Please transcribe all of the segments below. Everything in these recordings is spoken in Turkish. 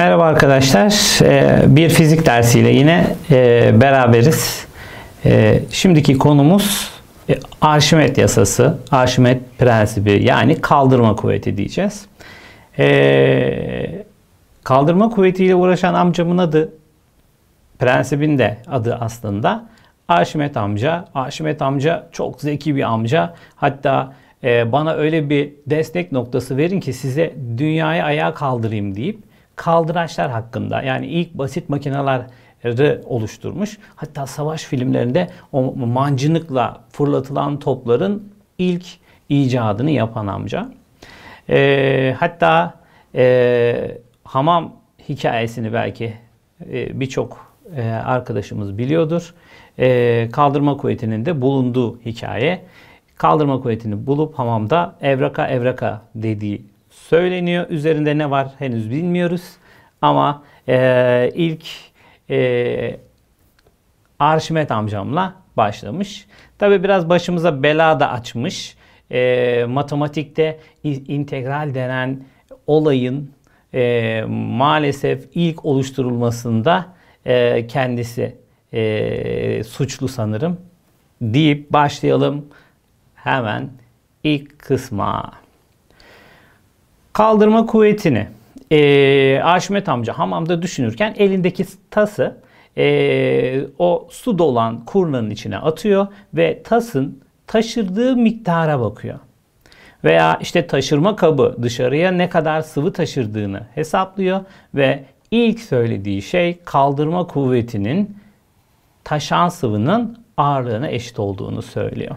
Merhaba arkadaşlar. Ee, bir fizik dersiyle yine e, beraberiz. Ee, şimdiki konumuz e, Arşimet yasası, Arşimet prensibi yani kaldırma kuvveti diyeceğiz. Ee, kaldırma kuvvetiyle uğraşan amcamın adı, prensibin de adı aslında Arşimet amca. Arşimet amca çok zeki bir amca. Hatta e, bana öyle bir destek noktası verin ki size dünyayı ayağa kaldırayım deyip kaldıraçlar hakkında yani ilk basit makineler oluşturmuş. Hatta savaş filmlerinde o mancınıkla fırlatılan topların ilk icadını yapan amca. E, hatta e, hamam hikayesini belki e, birçok e, arkadaşımız biliyordur. E, kaldırma kuvvetinin de bulunduğu hikaye. Kaldırma kuvvetini bulup hamamda evraka evraka dediği söyleniyor. Üzerinde ne var henüz bilmiyoruz. Ama e, ilk e, Arşimet amcamla başlamış. Tabi biraz başımıza bela da açmış. E, matematikte integral denen olayın e, maalesef ilk oluşturulmasında e, kendisi e, suçlu sanırım deyip başlayalım hemen ilk kısma. Kaldırma kuvvetini e, Aşmet amca hamamda düşünürken elindeki tası e, o su dolan kurnanın içine atıyor ve tasın taşırdığı miktara bakıyor. Veya işte taşırma kabı dışarıya ne kadar sıvı taşırdığını hesaplıyor ve ilk söylediği şey kaldırma kuvvetinin taşan sıvının ağırlığına eşit olduğunu söylüyor.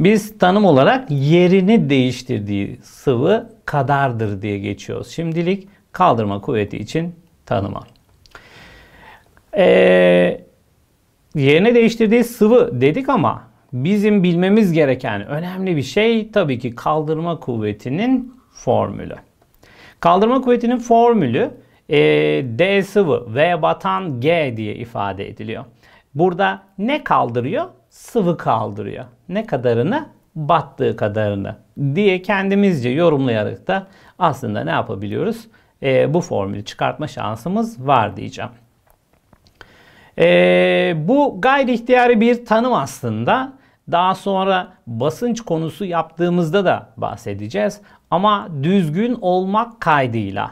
Biz tanım olarak yerini değiştirdiği sıvı kadardır diye geçiyoruz. Şimdilik kaldırma kuvveti için tanıma. Ee, Yerini değiştirdiği sıvı dedik ama bizim bilmemiz gereken önemli bir şey tabii ki kaldırma kuvvetinin formülü. Kaldırma kuvvetinin formülü e, D sıvı V batan G diye ifade ediliyor. Burada ne kaldırıyor? Sıvı kaldırıyor ne kadarını? Battığı kadarını diye kendimizce yorumlayarak da aslında ne yapabiliyoruz? E, bu formülü çıkartma şansımız var diyeceğim. E, bu gayri ihtiyari bir tanım aslında. Daha sonra basınç konusu yaptığımızda da bahsedeceğiz. Ama düzgün olmak kaydıyla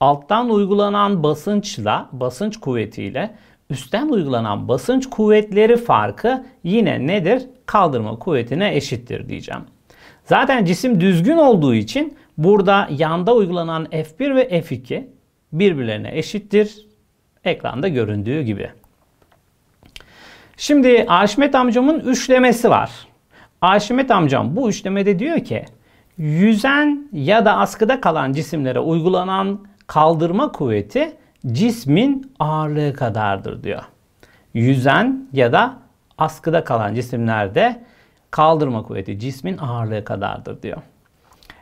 alttan uygulanan basınçla, basınç kuvvetiyle üstten uygulanan basınç kuvvetleri farkı yine nedir? Kaldırma kuvvetine eşittir diyeceğim. Zaten cisim düzgün olduğu için burada yanda uygulanan F1 ve F2 birbirlerine eşittir. Ekranda göründüğü gibi. Şimdi Arşimet amcamın üçlemesi var. Arşimet amcam bu üçlemede diyor ki yüzen ya da askıda kalan cisimlere uygulanan kaldırma kuvveti cismin ağırlığı kadardır diyor. Yüzen ya da askıda kalan cisimlerde kaldırma kuvveti cismin ağırlığı kadardır diyor.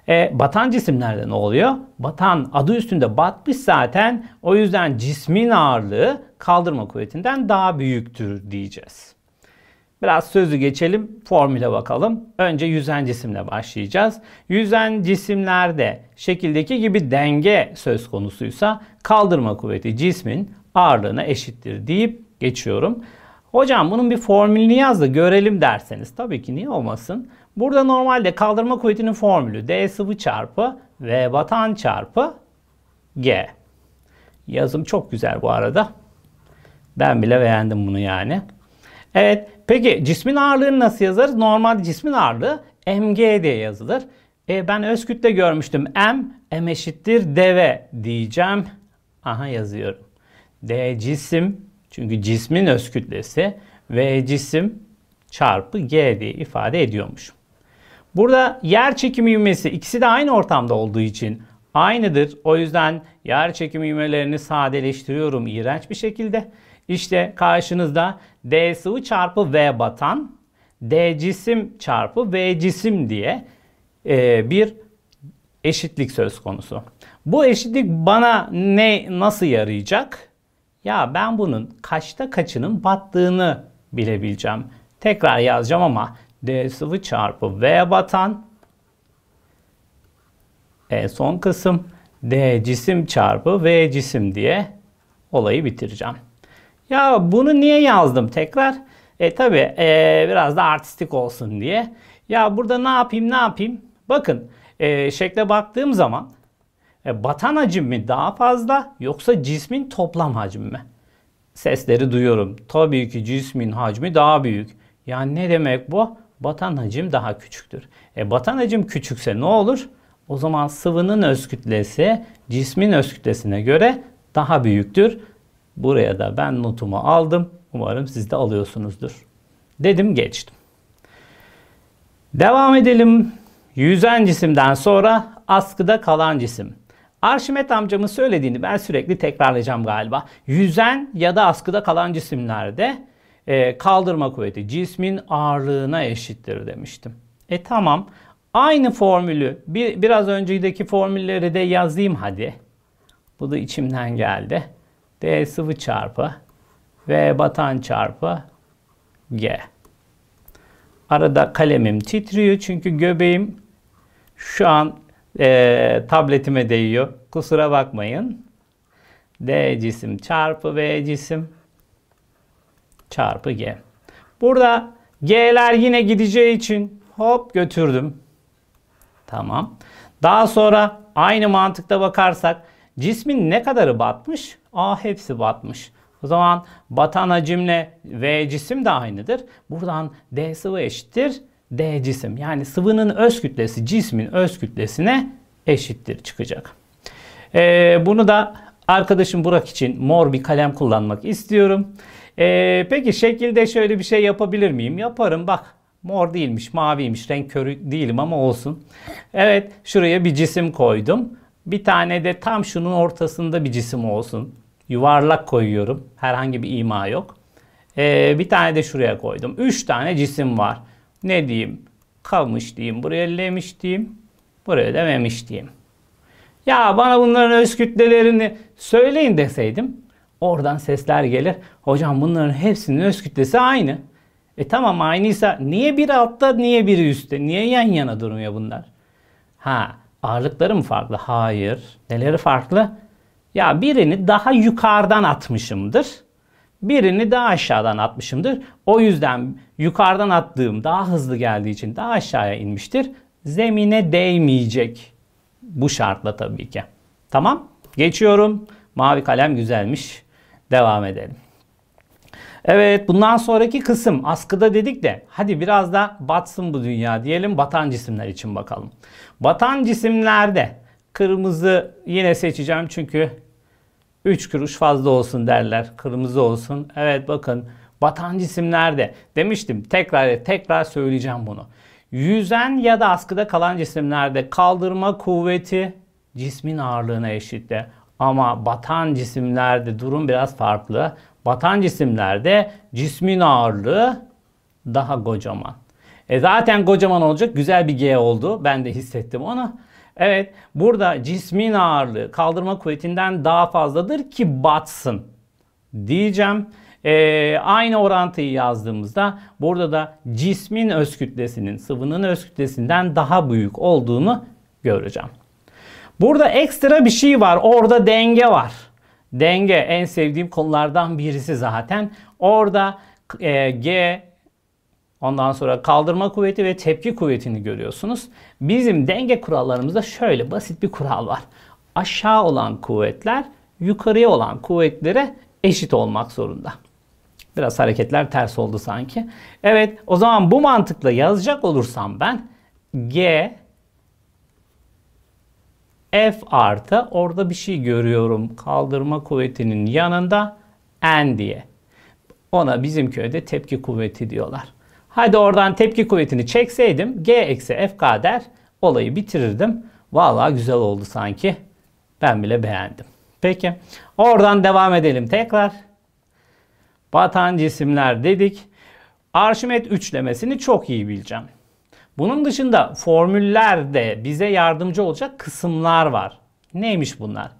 E, batan cisimlerde ne oluyor? Batan adı üstünde batmış zaten. O yüzden cismin ağırlığı kaldırma kuvvetinden daha büyüktür diyeceğiz. Biraz sözü geçelim, formüle bakalım. Önce yüzen cisimle başlayacağız. Yüzen cisimlerde şekildeki gibi denge söz konusuysa kaldırma kuvveti cismin ağırlığına eşittir deyip geçiyorum. Hocam bunun bir formülünü yaz da görelim derseniz tabii ki niye olmasın. Burada normalde kaldırma kuvvetinin formülü D sıvı çarpı V batan çarpı G. Yazım çok güzel bu arada. Ben bile beğendim bunu yani. Evet Peki cismin ağırlığını nasıl yazarız? Normal cismin ağırlığı mg diye yazılır. E, ben Özküt'te görmüştüm. M, m eşittir deve diyeceğim. Aha yazıyorum. D cisim, çünkü cismin öz kütlesi. V cisim çarpı G diye ifade ediyormuş. Burada yer çekimi ivmesi ikisi de aynı ortamda olduğu için aynıdır. O yüzden yer çekimi ivmelerini sadeleştiriyorum iğrenç bir şekilde. İşte karşınızda D sıvı çarpı V batan D cisim çarpı V cisim diye e, bir eşitlik söz konusu. Bu eşitlik bana ne nasıl yarayacak? Ya ben bunun kaçta kaçının battığını bilebileceğim. Tekrar yazacağım ama D sıvı çarpı V batan e son kısım D cisim çarpı V cisim diye olayı bitireceğim. Ya bunu niye yazdım tekrar? E tabi e, biraz da artistik olsun diye. Ya burada ne yapayım ne yapayım? Bakın e, şekle baktığım zaman e, batan hacim mi daha fazla yoksa cismin toplam hacmi mi? Sesleri duyuyorum. Tabii ki cismin hacmi daha büyük. Yani ne demek bu? Batan hacim daha küçüktür. E, batan hacim küçükse ne olur? O zaman sıvının öz kütlesi cismin öz kütlesine göre daha büyüktür. Buraya da ben notumu aldım. Umarım siz de alıyorsunuzdur. Dedim geçtim. Devam edelim. Yüzen cisimden sonra askıda kalan cisim. Arşimet amcamın söylediğini ben sürekli tekrarlayacağım galiba. Yüzen ya da askıda kalan cisimlerde e, kaldırma kuvveti cismin ağırlığına eşittir demiştim. E tamam. Aynı formülü bir, biraz önceki formülleri de yazayım hadi. Bu da içimden geldi. D sıvı çarpı V batan çarpı G. Arada kalemim titriyor çünkü göbeğim şu an e, tabletime değiyor. Kusura bakmayın. D cisim çarpı V cisim çarpı G. Burada G'ler yine gideceği için hop götürdüm. Tamam. Daha sonra aynı mantıkta bakarsak cismin ne kadarı batmış? A hepsi batmış. O zaman batan hacimle V cisim de aynıdır. Buradan D sıvı eşittir D cisim. Yani sıvının öz kütlesi cismin öz kütlesine eşittir çıkacak. Ee, bunu da arkadaşım Burak için mor bir kalem kullanmak istiyorum. Ee, peki şekilde şöyle bir şey yapabilir miyim? Yaparım bak. Mor değilmiş, maviymiş. Renk körü değilim ama olsun. Evet, şuraya bir cisim koydum. Bir tane de tam şunun ortasında bir cisim olsun. Yuvarlak koyuyorum. Herhangi bir ima yok. Ee, bir tane de şuraya koydum. Üç tane cisim var. Ne diyeyim? Kalmış diyeyim. Buraya lemiş diyeyim. Buraya dememiş diyeyim. Ya bana bunların öz kütlelerini söyleyin deseydim. Oradan sesler gelir. Hocam bunların hepsinin öz kütlesi aynı. E tamam aynıysa niye bir altta niye biri üstte? Niye yan yana durmuyor bunlar? Ha ağırlıkları mı farklı? Hayır. Neleri farklı? Ya birini daha yukarıdan atmışımdır. Birini daha aşağıdan atmışımdır. O yüzden yukarıdan attığım daha hızlı geldiği için daha aşağıya inmiştir. Zemine değmeyecek. Bu şartla tabii ki. Tamam. Geçiyorum. Mavi kalem güzelmiş. Devam edelim. Evet bundan sonraki kısım askıda dedik de hadi biraz da batsın bu dünya diyelim batan cisimler için bakalım. Batan cisimlerde Kırmızı yine seçeceğim çünkü 3 kuruş fazla olsun derler. Kırmızı olsun. Evet bakın batan cisimlerde demiştim tekrar tekrar söyleyeceğim bunu. Yüzen ya da askıda kalan cisimlerde kaldırma kuvveti cismin ağırlığına eşitte. Ama batan cisimlerde durum biraz farklı. Batan cisimlerde cismin ağırlığı daha kocaman. E zaten kocaman olacak. Güzel bir G oldu. Ben de hissettim onu. Evet burada cismin ağırlığı kaldırma kuvvetinden daha fazladır ki batsın diyeceğim. Ee, aynı orantıyı yazdığımızda burada da cismin öz kütlesinin sıvının öz kütlesinden daha büyük olduğunu göreceğim. Burada ekstra bir şey var. Orada denge var. Denge en sevdiğim konulardan birisi zaten. Orada e, G Ondan sonra kaldırma kuvveti ve tepki kuvvetini görüyorsunuz. Bizim denge kurallarımızda şöyle basit bir kural var. Aşağı olan kuvvetler yukarıya olan kuvvetlere eşit olmak zorunda. Biraz hareketler ters oldu sanki. Evet o zaman bu mantıkla yazacak olursam ben G F artı orada bir şey görüyorum kaldırma kuvvetinin yanında N diye. Ona bizim köyde tepki kuvveti diyorlar. Hadi oradan tepki kuvvetini çekseydim G eksi FK der olayı bitirirdim. Vallahi güzel oldu sanki. Ben bile beğendim. Peki oradan devam edelim tekrar. Batan cisimler dedik. Arşimet üçlemesini çok iyi bileceğim. Bunun dışında formüllerde bize yardımcı olacak kısımlar var. Neymiş bunlar?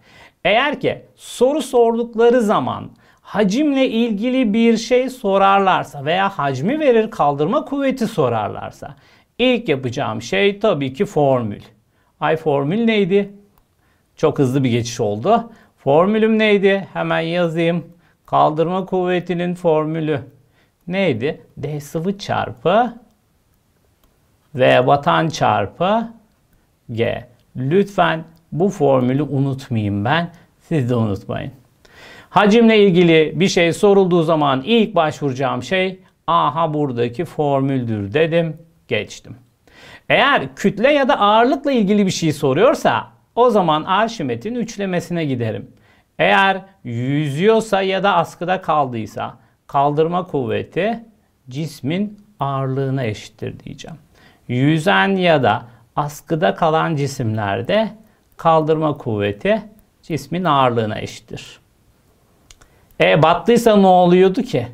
Eğer ki soru sordukları zaman hacimle ilgili bir şey sorarlarsa veya hacmi verir kaldırma kuvveti sorarlarsa ilk yapacağım şey tabii ki formül. Ay formül neydi? Çok hızlı bir geçiş oldu. Formülüm neydi? Hemen yazayım. Kaldırma kuvvetinin formülü neydi? D sıvı çarpı V batan çarpı G. Lütfen bu formülü unutmayayım ben. Siz de unutmayın. Hacimle ilgili bir şey sorulduğu zaman ilk başvuracağım şey aha buradaki formüldür dedim geçtim. Eğer kütle ya da ağırlıkla ilgili bir şey soruyorsa o zaman Arşimet'in üçlemesine giderim. Eğer yüzüyorsa ya da askıda kaldıysa kaldırma kuvveti cismin ağırlığına eşittir diyeceğim. Yüzen ya da askıda kalan cisimlerde kaldırma kuvveti cismin ağırlığına eşittir. E battıysa ne oluyordu ki?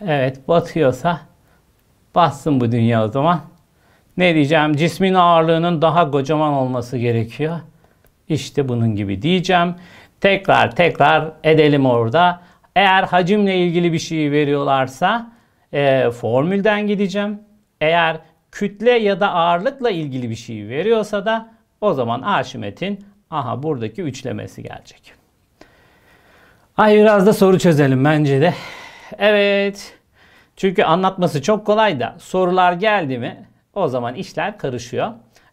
Evet batıyorsa batsın bu dünya o zaman. Ne diyeceğim? Cismin ağırlığının daha kocaman olması gerekiyor. İşte bunun gibi diyeceğim. Tekrar tekrar edelim orada. Eğer hacimle ilgili bir şey veriyorlarsa e, formülden gideceğim. Eğer kütle ya da ağırlıkla ilgili bir şey veriyorsa da o zaman Arşimet'in aha buradaki üçlemesi gelecek. Hayır biraz da soru çözelim bence de. Evet. Çünkü anlatması çok kolay da sorular geldi mi o zaman işler karışıyor.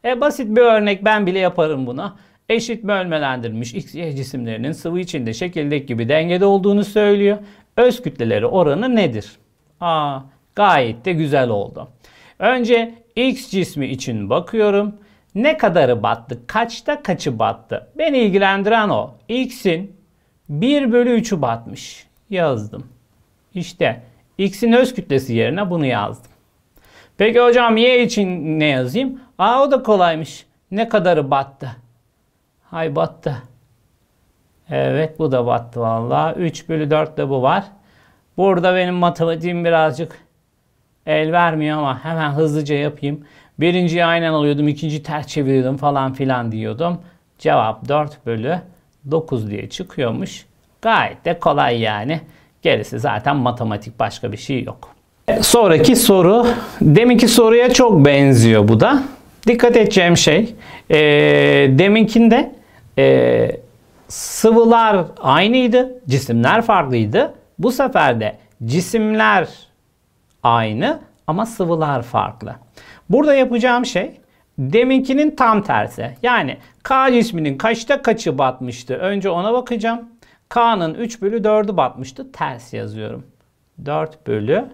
E, basit bir örnek ben bile yaparım buna. Eşit bölmelendirilmiş X, Y cisimlerinin sıvı içinde şekildeki gibi dengede olduğunu söylüyor. Öz kütleleri oranı nedir? Aa, gayet de güzel oldu. Önce X cismi için bakıyorum. Ne kadarı battı? Kaçta kaçı battı? Beni ilgilendiren o. X'in 1 bölü 3'ü batmış. Yazdım. İşte x'in öz kütlesi yerine bunu yazdım. Peki hocam y için ne yazayım? Aa o da kolaymış. Ne kadarı battı? Hay battı. Evet bu da battı valla. 3 bölü 4 de bu var. Burada benim matematiğim birazcık el vermiyor ama hemen hızlıca yapayım. Birinciyi aynen alıyordum. ikinci ters çeviriyordum falan filan diyordum. Cevap 4 bölü 9 diye çıkıyormuş. Gayet de kolay yani. Gerisi zaten matematik başka bir şey yok. Sonraki soru. Deminki soruya çok benziyor bu da. Dikkat edeceğim şey. E, deminkinde e, sıvılar aynıydı. Cisimler farklıydı. Bu sefer de cisimler aynı ama sıvılar farklı. Burada yapacağım şey Deminkinin tam tersi. Yani K cisminin kaçta kaçı batmıştı? Önce ona bakacağım. K'nın 3 bölü 4'ü batmıştı. Ters yazıyorum. 4 bölü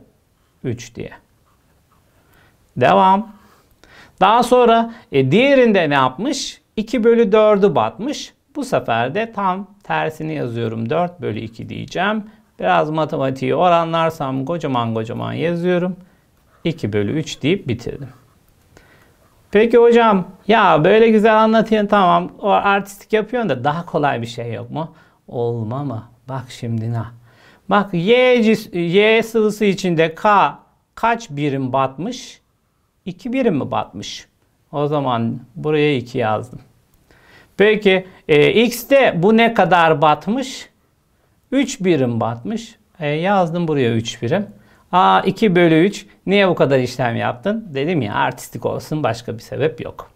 3 diye. Devam. Daha sonra e, diğerinde ne yapmış? 2 bölü 4'ü batmış. Bu sefer de tam tersini yazıyorum. 4 bölü 2 diyeceğim. Biraz matematiği oranlarsam kocaman kocaman yazıyorum. 2 bölü 3 deyip bitirdim. Peki hocam ya böyle güzel anlatıyorsun tamam o artistik yapıyorsun da daha kolay bir şey yok mu? Olma mı? Bak şimdi na. Bak Y, y sıvısı içinde K kaç birim batmış? 2 birim mi batmış? O zaman buraya 2 yazdım. Peki e, X'de bu ne kadar batmış? 3 birim batmış. E, yazdım buraya 3 birim. Aa 2 bölü 3 niye bu kadar işlem yaptın? Dedim ya artistik olsun başka bir sebep yok.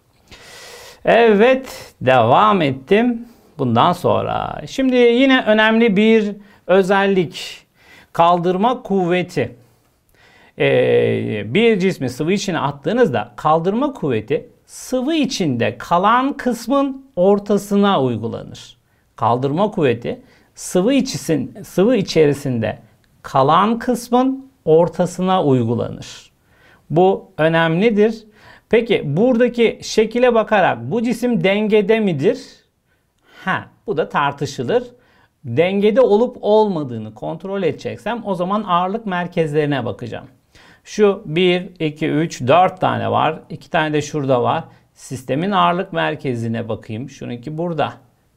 Evet devam ettim bundan sonra. Şimdi yine önemli bir özellik kaldırma kuvveti. Ee, bir cismi sıvı içine attığınızda kaldırma kuvveti sıvı içinde kalan kısmın ortasına uygulanır. Kaldırma kuvveti sıvı içisin sıvı içerisinde kalan kısmın ortasına uygulanır. Bu önemlidir. Peki buradaki şekile bakarak bu cisim dengede midir? Ha, bu da tartışılır. Dengede olup olmadığını kontrol edeceksem o zaman ağırlık merkezlerine bakacağım. Şu 1, 2, 3, 4 tane var. 2 tane de şurada var. Sistemin ağırlık merkezine bakayım. Şununki burada.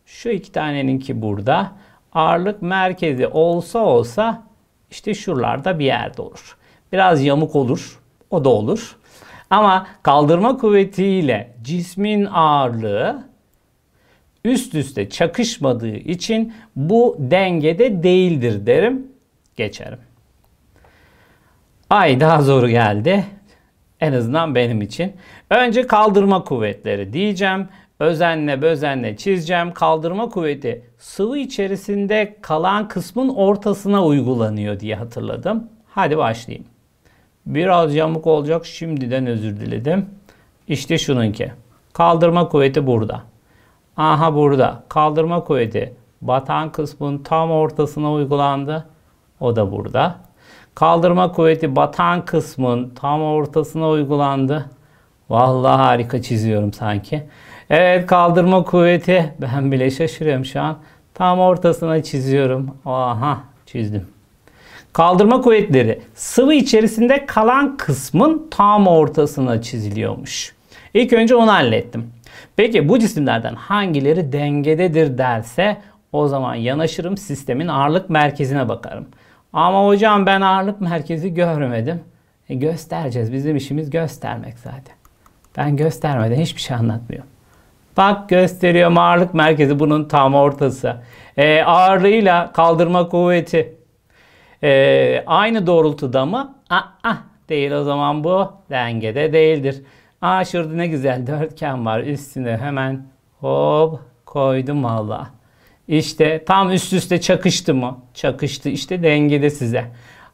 Şu iki taneninki burada. Ağırlık merkezi olsa olsa işte şuralarda bir yerde olur. Biraz yamuk olur. O da olur. Ama kaldırma kuvvetiyle cismin ağırlığı üst üste çakışmadığı için bu dengede değildir derim. Geçerim. Ay daha zor geldi. En azından benim için. Önce kaldırma kuvvetleri diyeceğim özenle bezenle çizeceğim. Kaldırma kuvveti sıvı içerisinde kalan kısmın ortasına uygulanıyor diye hatırladım. Hadi başlayayım. Biraz yamuk olacak şimdiden özür diledim. İşte şununki. Kaldırma kuvveti burada. Aha burada. Kaldırma kuvveti batan kısmın tam ortasına uygulandı. O da burada. Kaldırma kuvveti batan kısmın tam ortasına uygulandı. Vallahi harika çiziyorum sanki. Evet kaldırma kuvveti. Ben bile şaşırıyorum şu an. Tam ortasına çiziyorum. Aha çizdim. Kaldırma kuvvetleri sıvı içerisinde kalan kısmın tam ortasına çiziliyormuş. İlk önce onu hallettim. Peki bu cisimlerden hangileri dengededir derse o zaman yanaşırım sistemin ağırlık merkezine bakarım. Ama hocam ben ağırlık merkezi görmedim. E göstereceğiz. Bizim işimiz göstermek zaten. Ben göstermeden hiçbir şey anlatmıyorum. Bak gösteriyor ağırlık merkezi bunun tam ortası. E, ağırlığıyla kaldırma kuvveti e, aynı doğrultuda mı? Ah ah, değil o zaman bu dengede değildir. Aa şurada ne güzel dörtgen var üstüne hemen hop koydum valla. İşte tam üst üste çakıştı mı? Çakıştı işte dengede size.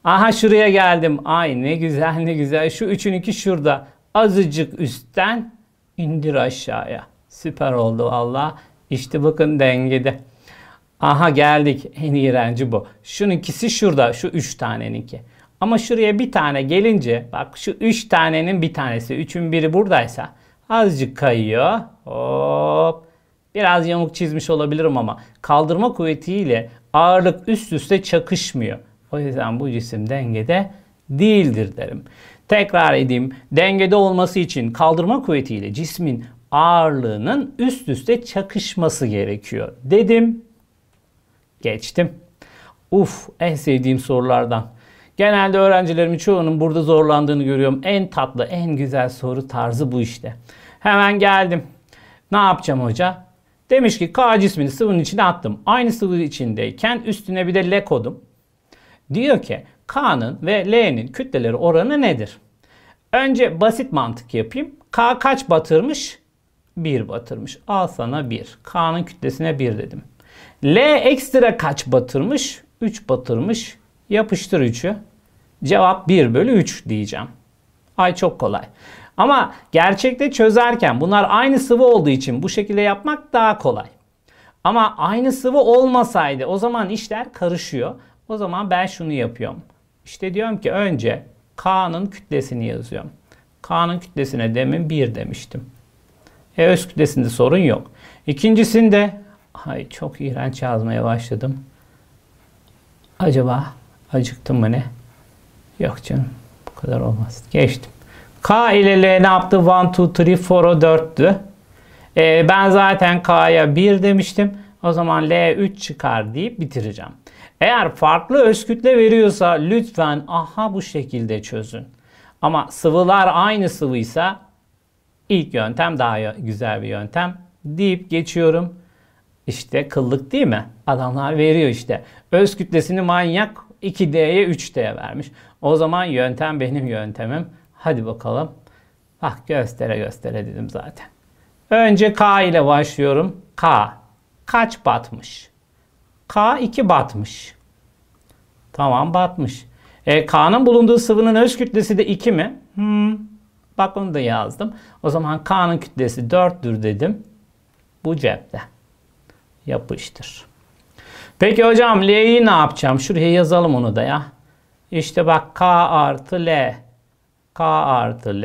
Aha şuraya geldim. Ay ne güzel ne güzel. Şu üçün iki şurada. Azıcık üstten indir aşağıya. Süper oldu valla. İşte bakın dengede. Aha geldik. En iğrenci bu. Şunun Şununkisi şurada. Şu üç taneninki. Ama şuraya bir tane gelince bak şu üç tanenin bir tanesi. Üçün biri buradaysa azıcık kayıyor. Hop. Biraz yamuk çizmiş olabilirim ama kaldırma kuvvetiyle ağırlık üst üste çakışmıyor. O yüzden bu cisim dengede değildir derim. Tekrar edeyim. Dengede olması için kaldırma kuvvetiyle cismin ağırlığının üst üste çakışması gerekiyor dedim. Geçtim. Uf en sevdiğim sorulardan. Genelde öğrencilerimin çoğunun burada zorlandığını görüyorum. En tatlı, en güzel soru tarzı bu işte. Hemen geldim. Ne yapacağım hoca? Demiş ki K cismini sıvının içine attım. Aynı sıvı içindeyken üstüne bir de L kodum. Diyor ki K'nın ve L'nin kütleleri oranı nedir? Önce basit mantık yapayım. K kaç batırmış? 1 batırmış. Al sana 1. K'nın kütlesine 1 dedim. L ekstra kaç batırmış? 3 batırmış. Yapıştır 3'ü. Cevap 1 bölü 3 diyeceğim. Ay çok kolay. Ama gerçekte çözerken bunlar aynı sıvı olduğu için bu şekilde yapmak daha kolay. Ama aynı sıvı olmasaydı o zaman işler karışıyor. O zaman ben şunu yapıyorum. İşte diyorum ki önce K'nın kütlesini yazıyorum. K'nın kütlesine demin 1 demiştim. E, öz kütlesinde sorun yok. İkincisinde ay çok iğrenç yazmaya başladım. Acaba acıktım mı ne? Yok canım bu kadar olmaz. Geçtim. K ile L ne yaptı? 1, 2, 3, 4'o 4'tü. E, ben zaten K'ya 1 demiştim. O zaman L 3 çıkar deyip bitireceğim. Eğer farklı öz kütle veriyorsa lütfen aha bu şekilde çözün. Ama sıvılar aynı sıvıysa İlk yöntem daha güzel bir yöntem deyip geçiyorum. İşte kıllık değil mi? Adamlar veriyor işte. Öz kütlesini manyak 2D'ye 3 dye vermiş. O zaman yöntem benim yöntemim. Hadi bakalım. Bak ah, göstere göstere dedim zaten. Önce K ile başlıyorum. K. Kaç batmış? K 2 batmış. Tamam batmış. E, K'nın bulunduğu sıvının öz kütlesi de 2 mi? Hmm, Bak onu da yazdım. O zaman K'nın kütlesi 4'tür dedim. Bu cepte. Yapıştır. Peki hocam L'yi ne yapacağım? Şuraya yazalım onu da ya. İşte bak K artı L. K artı L.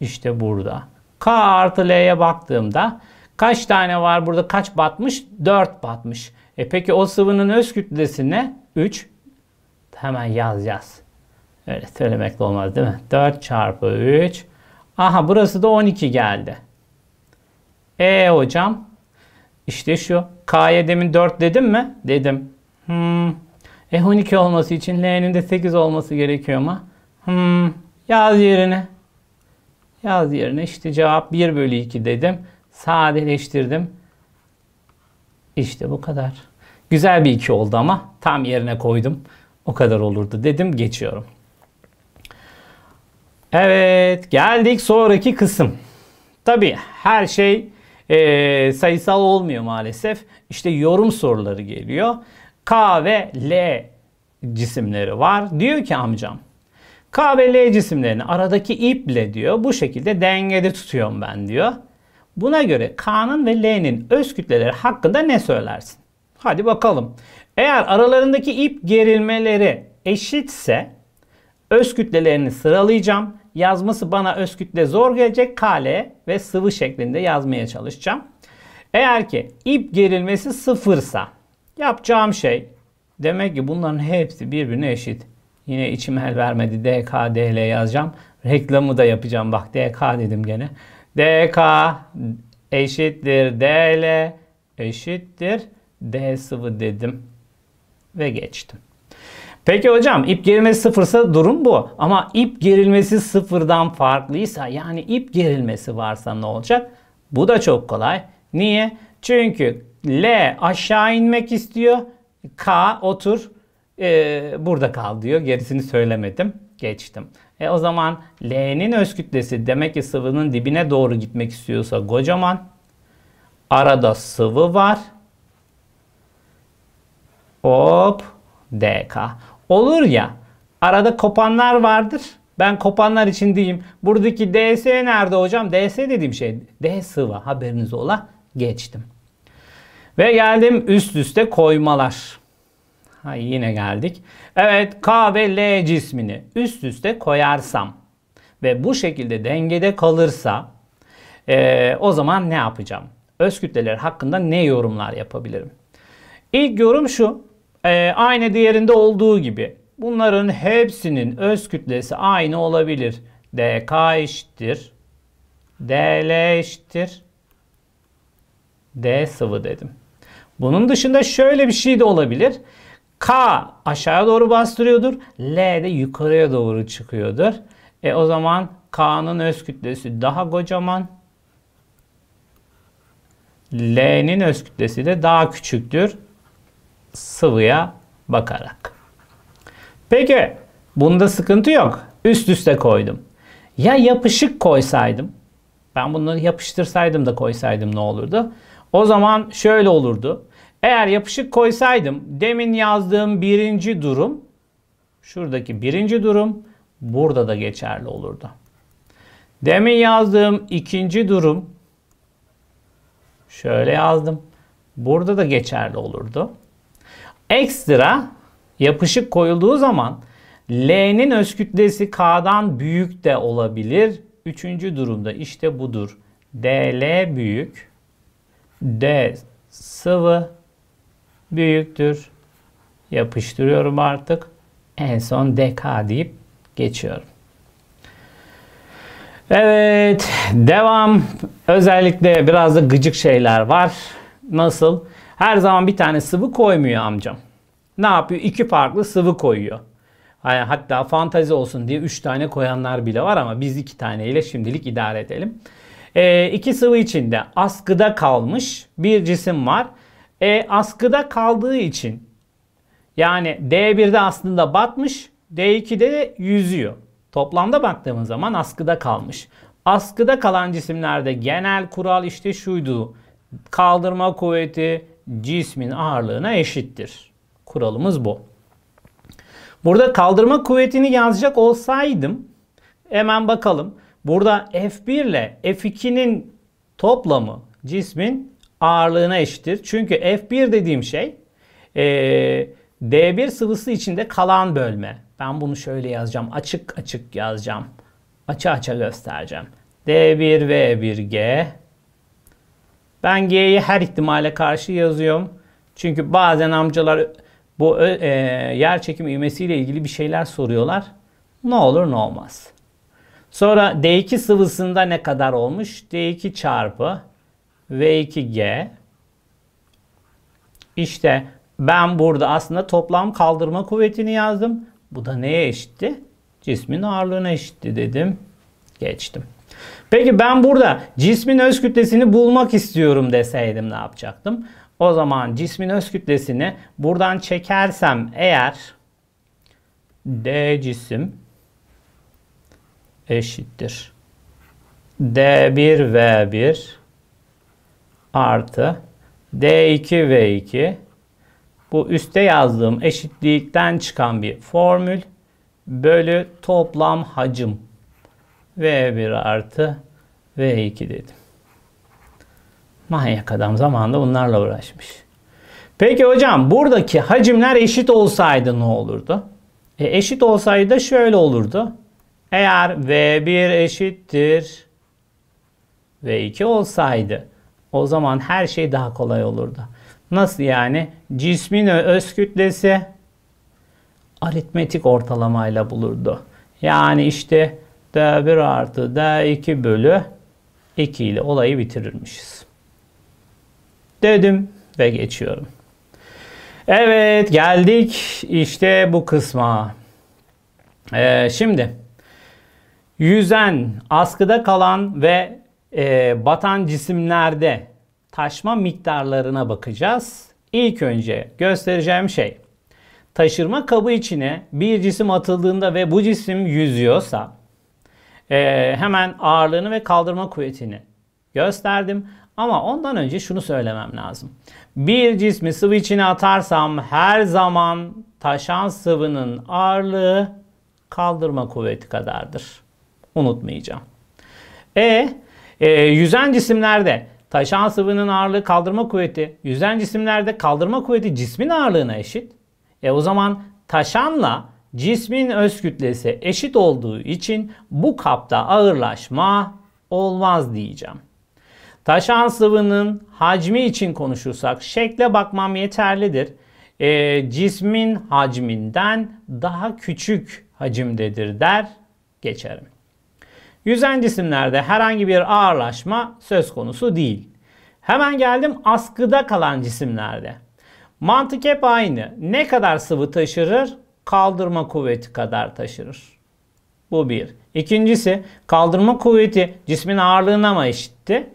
İşte burada. K artı L'ye baktığımda kaç tane var burada? Kaç batmış? 4 batmış. E peki o sıvının öz kütlesi ne? 3. Hemen yazacağız. Öyle söylemek olmaz değil mi? 4 çarpı 3. Aha burası da 12 geldi. E hocam işte şu. K'ya demin 4 dedim mi? Dedim. Hmm. E 12 olması için L'nin de 8 olması gerekiyor mu? Hmm. Yaz yerine. Yaz yerine işte cevap 1 bölü 2 dedim. Sadeleştirdim. İşte bu kadar. Güzel bir 2 oldu ama tam yerine koydum. O kadar olurdu dedim geçiyorum. Evet geldik sonraki kısım. Tabi her şey e, sayısal olmuyor maalesef. İşte yorum soruları geliyor. K ve L cisimleri var. Diyor ki amcam K ve L cisimlerini aradaki iple diyor bu şekilde dengede tutuyorum ben diyor. Buna göre K'nın ve L'nin öz kütleleri hakkında ne söylersin? Hadi bakalım. Eğer aralarındaki ip gerilmeleri eşitse öz kütlelerini sıralayacağım yazması bana özkütle zor gelecek. Kale ve sıvı şeklinde yazmaya çalışacağım. Eğer ki ip gerilmesi sıfırsa yapacağım şey demek ki bunların hepsi birbirine eşit. Yine içim el vermedi. DK, DL yazacağım. Reklamı da yapacağım. Bak DK dedim gene. DK eşittir DL eşittir D sıvı dedim. Ve geçtim. Peki hocam ip gerilmesi sıfırsa durum bu. Ama ip gerilmesi sıfırdan farklıysa yani ip gerilmesi varsa ne olacak? Bu da çok kolay. Niye? Çünkü L aşağı inmek istiyor. K otur. E, burada kal diyor. Gerisini söylemedim. Geçtim. E o zaman L'nin öz kütlesi demek ki sıvının dibine doğru gitmek istiyorsa kocaman. Arada sıvı var. Hop. DK olur ya arada kopanlar vardır. Ben kopanlar için diyeyim. Buradaki DS nerede hocam? DS dediğim şey D Sıva haberiniz ola geçtim. Ve geldim üst üste koymalar. Ha yine geldik. Evet K ve L cismini üst üste koyarsam ve bu şekilde dengede kalırsa ee, o zaman ne yapacağım? Öz kütleler hakkında ne yorumlar yapabilirim? İlk yorum şu. Ee, aynı diğerinde olduğu gibi bunların hepsinin öz kütlesi aynı olabilir. dk eşittir. dl eşittir. d sıvı dedim. Bunun dışında şöyle bir şey de olabilir. K aşağıya doğru bastırıyordur. L de yukarıya doğru çıkıyordur. E o zaman K'nın öz kütlesi daha kocaman. L'nin öz kütlesi de daha küçüktür sıvıya bakarak. Peki bunda sıkıntı yok. Üst üste koydum. Ya yapışık koysaydım. Ben bunları yapıştırsaydım da koysaydım ne olurdu? O zaman şöyle olurdu. Eğer yapışık koysaydım demin yazdığım birinci durum şuradaki birinci durum burada da geçerli olurdu. Demin yazdığım ikinci durum şöyle yazdım. Burada da geçerli olurdu. Ekstra yapışık koyulduğu zaman L'nin öz kütlesi K'dan büyük de olabilir. Üçüncü durumda işte budur. DL büyük, D sıvı büyüktür. Yapıştırıyorum artık. En son DK deyip geçiyorum. Evet, devam. Özellikle biraz da gıcık şeyler var. Nasıl? Her zaman bir tane sıvı koymuyor amcam. Ne yapıyor? İki farklı sıvı koyuyor. Yani hatta fantazi olsun diye üç tane koyanlar bile var ama biz iki taneyle şimdilik idare edelim. E, iki sıvı içinde askıda kalmış bir cisim var. E, askıda kaldığı için yani D1'de aslında batmış, D2'de de yüzüyor. Toplamda baktığımız zaman askıda kalmış. Askıda kalan cisimlerde genel kural işte şuydu. Kaldırma kuvveti, cismin ağırlığına eşittir. Kuralımız bu. Burada kaldırma kuvvetini yazacak olsaydım hemen bakalım. Burada F1 ile F2'nin toplamı cismin ağırlığına eşittir. Çünkü F1 dediğim şey e, D1 sıvısı içinde kalan bölme. Ben bunu şöyle yazacağım. Açık açık yazacağım. Açı açı göstereceğim. D1V1G ben G'yi her ihtimale karşı yazıyorum. Çünkü bazen amcalar bu e, yer çekimi ivmesiyle ilgili bir şeyler soruyorlar. Ne olur ne olmaz. Sonra D2 sıvısında ne kadar olmuş? D2 çarpı V2G. İşte ben burada aslında toplam kaldırma kuvvetini yazdım. Bu da neye eşitti? Cismin ağırlığına eşitti dedim. Geçtim. Peki ben burada cismin öz kütlesini bulmak istiyorum deseydim ne yapacaktım? O zaman cismin öz kütlesini buradan çekersem eğer D cisim eşittir. D1 V1 artı D2 V2 bu üste yazdığım eşitlikten çıkan bir formül bölü toplam hacim. V1 artı V2 dedim. Manyak adam zamanında bunlarla uğraşmış. Peki hocam buradaki hacimler eşit olsaydı ne olurdu? E, eşit olsaydı da şöyle olurdu. Eğer V1 eşittir V2 olsaydı o zaman her şey daha kolay olurdu. Nasıl yani? Cismin öz kütlesi aritmetik ortalamayla bulurdu. Yani işte D1 artı D2 bölü 2 ile olayı bitirirmişiz. Dedim ve geçiyorum. Evet geldik işte bu kısma. Ee, şimdi yüzen, askıda kalan ve e, batan cisimlerde taşma miktarlarına bakacağız. İlk önce göstereceğim şey taşırma kabı içine bir cisim atıldığında ve bu cisim yüzüyorsa e, hemen ağırlığını ve kaldırma kuvvetini gösterdim. Ama ondan önce şunu söylemem lazım. Bir cismi sıvı içine atarsam her zaman taşan sıvının ağırlığı kaldırma kuvveti kadardır. Unutmayacağım. E, e yüzen cisimlerde taşan sıvının ağırlığı kaldırma kuvveti, yüzen cisimlerde kaldırma kuvveti cismin ağırlığına eşit. E o zaman taşanla cismin öz kütlesi eşit olduğu için bu kapta ağırlaşma olmaz diyeceğim. Taşan sıvının hacmi için konuşursak şekle bakmam yeterlidir. E, cismin hacminden daha küçük hacimdedir der geçerim. Yüzen cisimlerde herhangi bir ağırlaşma söz konusu değil. Hemen geldim askıda kalan cisimlerde. Mantık hep aynı. Ne kadar sıvı taşırır kaldırma kuvveti kadar taşırır. Bu bir. İkincisi kaldırma kuvveti cismin ağırlığına mı eşitti?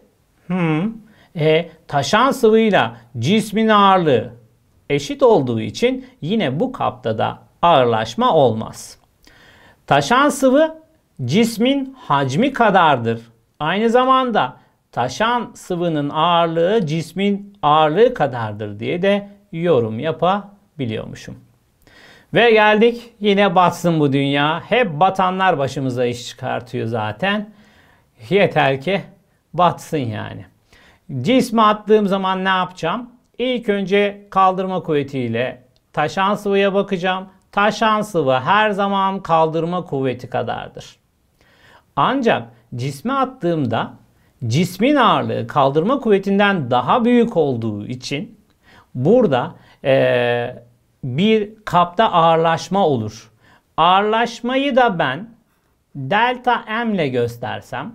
Hmm. E, taşan sıvıyla cismin ağırlığı eşit olduğu için yine bu kapta da ağırlaşma olmaz. Taşan sıvı cismin hacmi kadardır. Aynı zamanda taşan sıvının ağırlığı cismin ağırlığı kadardır diye de yorum yapabiliyormuşum. Ve geldik yine batsın bu dünya. Hep batanlar başımıza iş çıkartıyor zaten. Yeter ki batsın yani. Cisme attığım zaman ne yapacağım? İlk önce kaldırma kuvvetiyle taşan sıvıya bakacağım. Taşan sıvı her zaman kaldırma kuvveti kadardır. Ancak cisme attığımda cismin ağırlığı kaldırma kuvvetinden daha büyük olduğu için burada e, bir kapta ağırlaşma olur. Ağırlaşmayı da ben delta m ile göstersem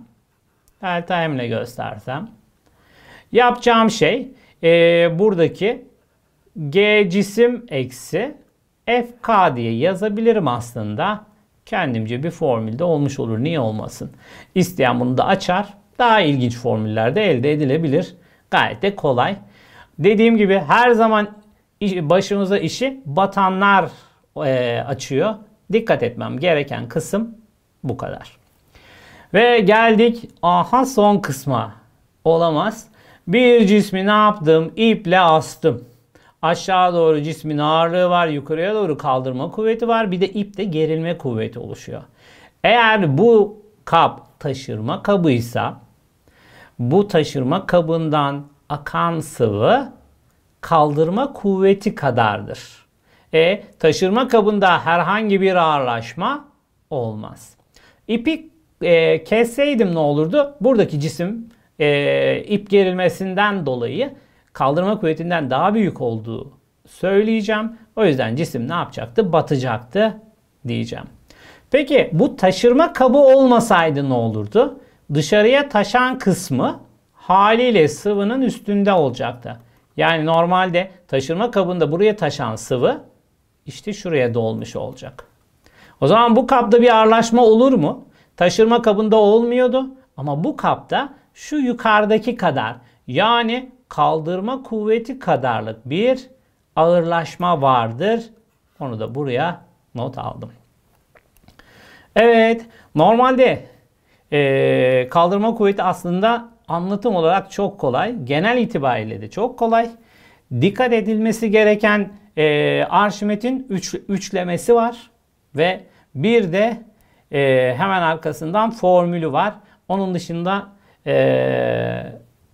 delta m ile göstersem yapacağım şey e, buradaki g cisim eksi fk diye yazabilirim aslında. Kendimce bir formülde olmuş olur. Niye olmasın? İsteyen bunu da açar. Daha ilginç formüller de elde edilebilir. Gayet de kolay. Dediğim gibi her zaman başımıza işi batanlar e, açıyor. Dikkat etmem gereken kısım bu kadar. Ve geldik aha son kısma. Olamaz. Bir cismi ne yaptım? İple astım. Aşağı doğru cismin ağırlığı var, yukarıya doğru kaldırma kuvveti var. Bir de ipte gerilme kuvveti oluşuyor. Eğer bu kap taşırma kabıysa bu taşırma kabından akan sıvı kaldırma kuvveti kadardır. E taşırma kabında herhangi bir ağırlaşma olmaz. İpi e, kesseydim ne olurdu? Buradaki cisim e, ip gerilmesinden dolayı kaldırma kuvvetinden daha büyük olduğu söyleyeceğim. O yüzden cisim ne yapacaktı? Batacaktı diyeceğim. Peki bu taşırma kabı olmasaydı ne olurdu? Dışarıya taşan kısmı haliyle sıvının üstünde olacaktı. Yani normalde taşırma kabında buraya taşan sıvı işte şuraya dolmuş olacak. O zaman bu kapta bir ağırlaşma olur mu? Taşırma kabında olmuyordu ama bu kapta şu yukarıdaki kadar yani kaldırma kuvveti kadarlık bir ağırlaşma vardır. Onu da buraya not aldım. Evet normalde e, kaldırma kuvveti aslında anlatım olarak çok kolay. Genel itibariyle de çok kolay. Dikkat edilmesi gereken e, Arşimet'in üç, üçlemesi var. Ve bir de e, hemen arkasından formülü var. Onun dışında e,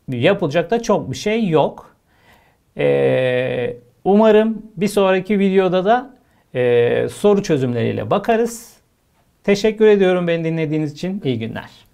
yapılacak da çok bir şey yok. E, umarım bir sonraki videoda da e, soru çözümleriyle bakarız. Teşekkür ediyorum beni dinlediğiniz için. İyi günler.